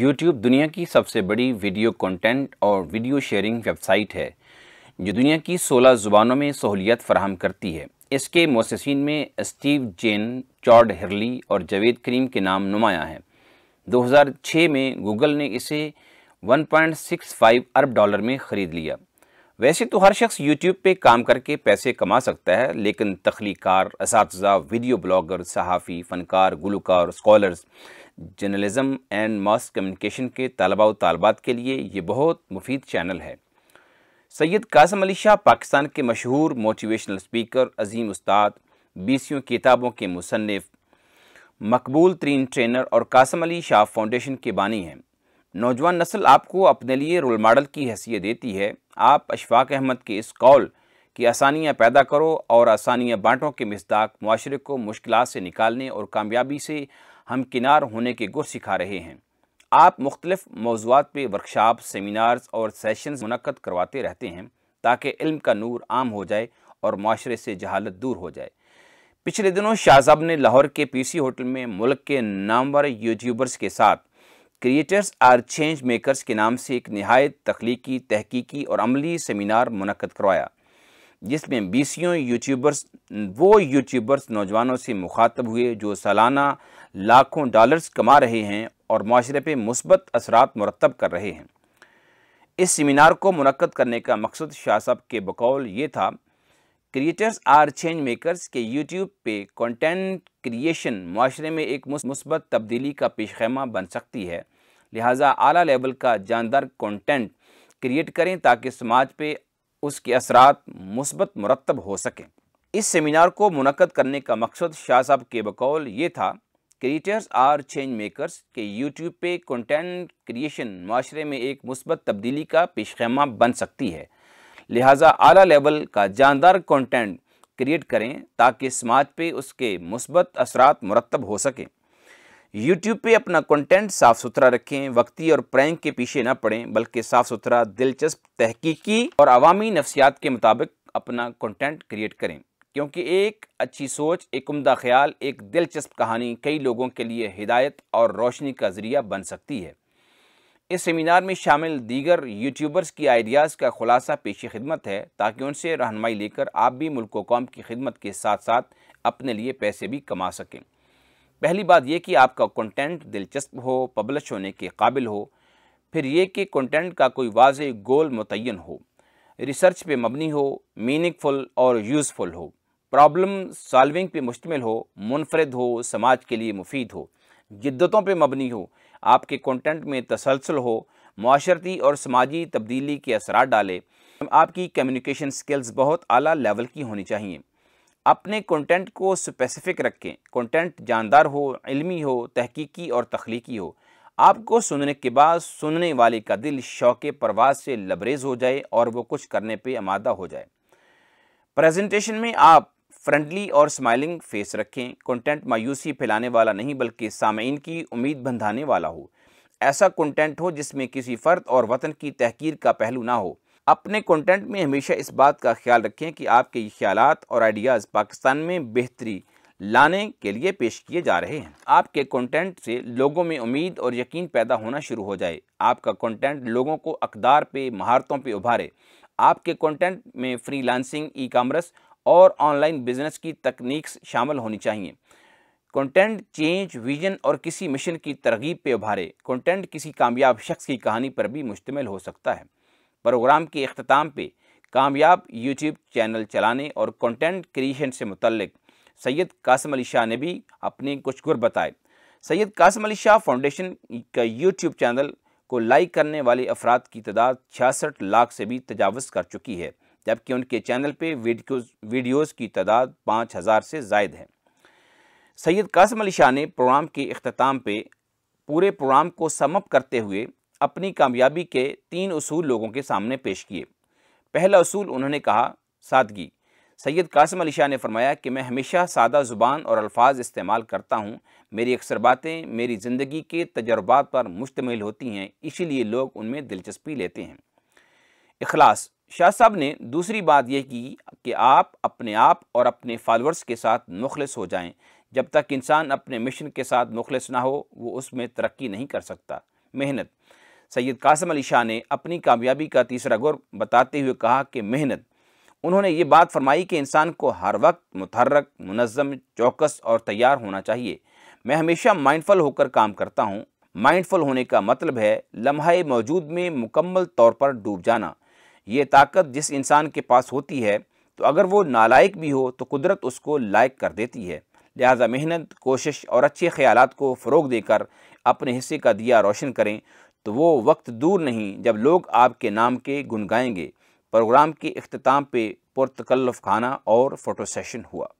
YouTube दुनिया की सबसे बड़ी वीडियो कंटेंट और वीडियो शेयरिंग वेबसाइट है जो दुनिया की 16 ज़ुबानों में सहूलियत फराहम करती है इसके मोसिन में स्टीव जेन चॉर्ड हिरली और जावेद करीम के नाम नुमाया है 2006 में गूगल ने इसे 1.65 अरब डॉलर में ख़रीद लिया वैसे तो हर शख्स यूट्यूब पे काम करके पैसे कमा सकता है लेकिन तख्लीकार इस वीडियो ब्लॉगर सहाफ़ी फ़नकार गुलकार scholars journalism and mass communication के तलबा व तलबात के लिए ये बहुत मुफीद चैनल है सैयद कासम अली शाह पाकिस्तान के मशहूर मोटिवेशनल स्पीकर अजीम उस्ताद बीसियों किताबों के मुसनफ़ मकबूल तरीन ट्रेनर और कासम अली शाह फाउंडेशन के बानी हैं नौजवान नस्ल आपको अपने लिए रोल मॉडल की हैसियत देती है आप अशफाक अहमद के इस कॉल की आसानियाँ पैदा करो और आसानियाँ बाँटों के मजदाक माशरे को मुश्किल से निकालने और कामयाबी से हमकिनार होने के गुर सिखा रहे हैं आप मुख्तलिफ मौजूद पर वर्कशाप सेमिनार्स और सेशन मनक़द करवाते रहते हैं ताकि इल्म का नूर आम हो जाए और माशरे से जहालत दूर हो जाए पिछले दिनों शाहजाब ने लाहौर के पी सी होटल में मुल्क के नामवर यूट्यूबर्स के साथ क्रिएटर्स आर चेंज मेकर्स के नाम से एक नहायत तख्लीकी तहकीकी और अमली सेमिनार मनक़द करवाया जिसमें बीसियों यूट्यूबर्स वो यूट्यूबर्स नौजवानों से मुखातब हुए जो सालाना लाखों डॉलर्स कमा रहे हैं और माशरे पर मुस्बत असरात मरतब कर रहे हैं इस सेमिनार को मनक़द करने का मकसद शाह साहब के बकौल ये था क्रिएटर्स आर चेंज मेकर्स के यूट्यूब पे कंटेंट क्रिएशन माशरे में एक मुस्बत तब्दीली का पेश खैमा बन सकती है लिहाजा आला लेवल का जानदार कंटेंट क्रिएट करें ताकि समाज पे उसके असरात मुस्बत मुरतब हो सकें इस सेमिनार को मुनद करने का मकसद शाह साहब के बकौल ये था क्रिएटर्स आर चेंज मेकर्स के यूट्यूब पे कंटेंट क्रिएशन माशरे में एक मुसबत तब्दीली का खैमा बन सकती है लिहाजा आला लेवल का जानदार कंटेंट क्रिएट करें ताकि समाज पे उसके मुसबत असरात मुरतब हो सकें यूट्यूब पे अपना कंटेंट साफ सुथरा रखें वक्ती और प्रैंक के पीछे ना पड़ें बल्कि साफ सुथरा दिलचस्प तहकीकी और अवामी नफ्सियात के मुताबिक अपना कंटेंट क्रिएट करें क्योंकि एक अच्छी सोच एक उम्दा ख्याल एक दिलचस्प कहानी कई लोगों के लिए हिदायत और रोशनी का ज़रिया बन सकती है इस सेमिनार में शामिल दीगर यूट्यूबर्स की आइडियाज़ का खुलासा पेश खिदमत है ताकि उनसे रहनमाई लेकर आप भी मुल्क कौम की खिदमत के साथ साथ अपने लिए पैसे भी कमा सकें पहली बात यह कि आपका कंटेंट दिलचस्प हो पब्लिश होने के काबिल हो फिर ये कि कंटेंट का कोई वाज गोल मुतन हो रिसर्च पे मबनी हो मीनिंगफुल और यूज़फुल हो प्रॉब्लम सॉल्विंग पे मुश्तमिल हो मुनफरद हो समाज के लिए मुफीद हो जिद्दतों पे मबनी हो आपके कंटेंट में तसलसल हो माशरती और समाजी तब्दीली के असरा डाले आपकी कम्युनिकेशन स्किल्स बहुत अली लेवल की होनी चाहिए अपने कंटेंट को स्पेसिफिक रखें कंटेंट जानदार हो इल्मी हो तहकीकी और तख्लीकी हो आपको सुनने के बाद सुनने वाले का दिल शौक परवाज से लबरेज हो जाए और वो कुछ करने पे आमादा हो जाए प्रेजेंटेशन में आप फ्रेंडली और स्माइलिंग फेस रखें कंटेंट मायूसी फैलाने वाला नहीं बल्कि सामीन की उम्मीद बंधाने वाला हो ऐसा कंटेंट हो जिसमें किसी फ़र्द और वतन की तहकीर का पहलू ना हो अपने कंटेंट में हमेशा इस बात का ख्याल रखें कि आपके ये ख्याल और आइडियाज़ पाकिस्तान में बेहतरी लाने के लिए पेश किए जा रहे हैं आपके कंटेंट से लोगों में उम्मीद और यकीन पैदा होना शुरू हो जाए आपका कंटेंट लोगों को अकदार पे महारतों पे उभारे आपके कंटेंट में फ्रीलांसिंग, ई कामर्स और ऑनलाइन बिजनेस की तकनीक्स शामिल होनी चाहिए कंटेंट चेंज विजन और किसी मिशन की तरगीब पे उभारे कंटेंट किसी कामयाब शख्स की कहानी पर भी मुश्तमिल हो सकता है प्रोग्राम के अख्ताम पर कामयाब यूट्यूब चैनल चलाने और कंटेंट क्रिएशन से मुतलक सैयद कासम अली शाह ने भी अपने कुछ गुर बताए सैयद कासम अली शाह फाउंडेशन का यूट्यूब चैनल को लाइक करने वाले अफराद की तादाद छियासठ लाख से भी तजावज़ कर चुकी है जबकि उनके चैनल पर वीडियोस वीडियोज़ की तादाद पाँच हज़ार से जायद है सैयद कासम अली शाह ने प्रोग्राम के अख्ताम पर पूरे प्रोग्राम को समअप करते हुए अपनी कामयाबी के तीन असूल लोगों के सामने पेश किए पहला असूल उन्होंने कहा सादगी सैयद कासम अली शाह ने फरमाया कि मैं हमेशा सादा ज़ुबान और अल्फाज इस्तेमाल करता हूँ मेरी अक्सर बातें मेरी ज़िंदगी के तजर्बात पर मुश्तमिल होती हैं इसीलिए लोग उनमें दिलचस्पी लेते हैं अखलास शाह साहब ने दूसरी बात यह की कि आप अपने आप और अपने फॉलोअर्स के साथ मुखलस हो जाएं जब तक इंसान अपने मिशन के साथ मुखलस ना हो वो उसमें तरक्की नहीं कर सकता मेहनत सैयद कासम अली शाह ने अपनी कामयाबी का तीसरा गुर बताते हुए कहा कि मेहनत उन्होंने ये बात फरमाई कि इंसान को हर वक्त मुतरक मुनज़म चौकस और तैयार होना चाहिए मैं हमेशा माइंडफुल होकर काम करता हूँ माइंडफुल होने का मतलब है लम्हे मौजूद में मुकम्मल तौर पर डूब जाना ये ताकत जिस इंसान के पास होती है तो अगर वो नालायक भी हो तो कुदरत उसको लायक कर देती है लिहाजा मेहनत कोशिश और अच्छे ख्याल को फ़रोग देकर अपने हिस्से का दिया रोशन करें तो वो वक्त दूर नहीं जब लोग आपके नाम के गुन गाएंगे प्रोग्राम के अख्ताम पे पुरतकल्लफ खाना और फ़ोटो सेशन हुआ